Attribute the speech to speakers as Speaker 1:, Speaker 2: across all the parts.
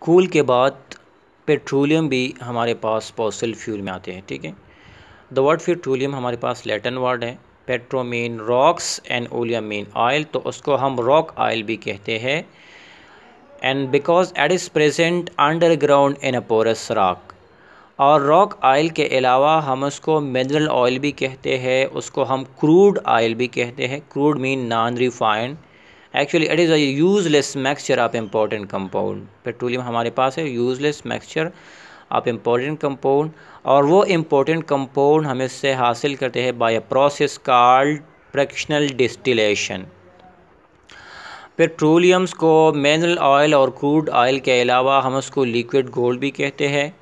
Speaker 1: Cool के बाद petroleum भी हमारे पास फॉसल फ्यूल में आते हैं ठीक है द वर्ड पेट्रोलियम हमारे पास लेटन वर्ड है petro mean rocks and oleum mean oil तो उसको हम रॉक ऑयल भी कहते हैं and because it is present underground in a porous rock और रॉक आयल के अलावा हम उसको मिनरल ऑयल भी कहते हैं उसको हम क्रूड ऑयल भी कहते हैं crude mean non refined actually it is a useless mixture of important compound petroleum हमारे पास है useless mixture of important compound और वो इम्पोर्टेंट कंपाउंड हम इससे हासिल करते हैं by a process called fractional distillation petroleums को मिनरल ऑयल और क्रूड ऑयल के अलावा हम उसको लिक्विड गोल्ड भी कहते हैं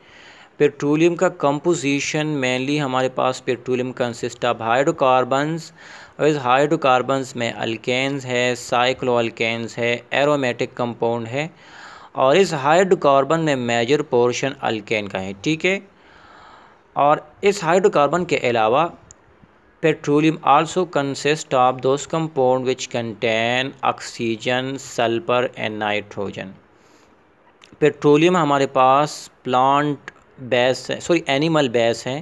Speaker 1: पेट्रोलियम का कंपोजिशन मेनली हमारे पास पेट्रोलियम कंसिस्ट ऑफ हाइड्रोकार्बन्स और इस हाइड्रोकार्बन्स में अल्केन्स है साइक्लो अल्केन्स है एरोमेटिक कंपाउंड है और इस हाइड्रोकार्बन में मेजर पोर्शन अल्केन का है ठीक है और इस हाइड्रोकार्बन के अलावा petroleum also consist of those compound which contain oxygen sulphur and nitrogen petroleum हमारे पास plant based sorry animal based हैं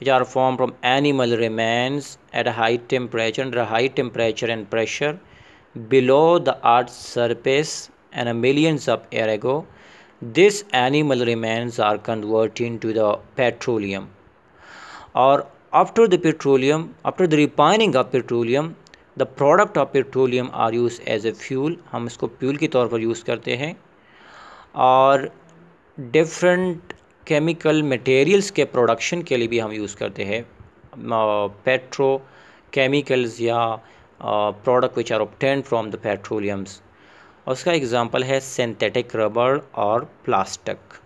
Speaker 1: which are form from animal remains at a high temperature and high temperature and pressure below the surface in a millions of year ago this animal remains are converting to the petroleum और after the petroleum after the refining of petroleum the product of petroleum are use as a fuel हम इसको fuel के तौर पर use करते हैं और different chemical materials के प्रोडक्शन के लिए भी हम यूज़ करते हैं पेट्रो केमिकल्स या product which are obtain from the petroleums उसका एग्ज़ाम्पल है सिंथेटिक रबड़ और plastic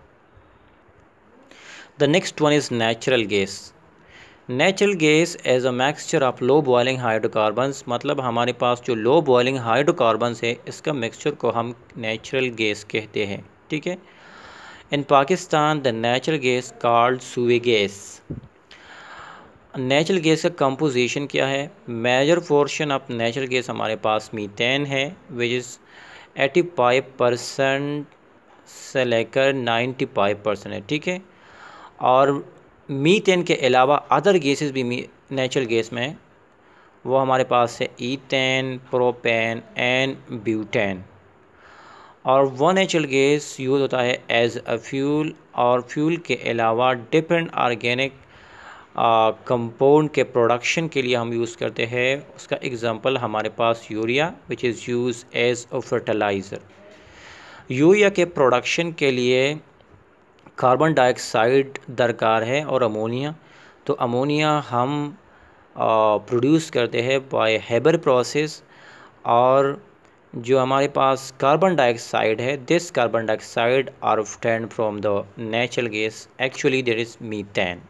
Speaker 1: the next one is natural gas natural gas as a mixture of low boiling hydrocarbons मतलब हमारे पास जो लो बॉयलिंग हाइड्रोकार्बन्स है इसका मिक्सचर को हम नेचुरल गैस कहते हैं ठीक है In Pakistan, the natural gas called suey gas. Natural gas का कंपोजिशन क्या है major portion of natural gas हमारे पास मीथेन है which is eighty five percent से लेकर नाइन्टी फाइव परसेंट है ठीक है और मीथेन के अलावा अदर गैसेस भी नेचुरल गैस में हैं वो हमारे पास है ईथेन प्रोपेन एंड ब्यूटेन और वन नेचुरल गैस यूज़ होता है एज अ फ्यूल और फ्यूल के अलावा डिफरेंट आर्गेनिक कंपाउंड के प्रोडक्शन के लिए हम यूज़ करते हैं उसका एग्ज़ाम्पल हमारे पास urea which is use as a fertilizer urea के प्रोडक्शन के लिए कार्बन डाइऑक्साइड दरकार है और अमोनिया तो अमोनिया हम प्रोड्यूस करते हैं बाय हैबर प्रोसेस और जो हमारे पास कार्बन डाइऑक्साइड है this carbon dioxide are obtain from the natural gas actually there is methane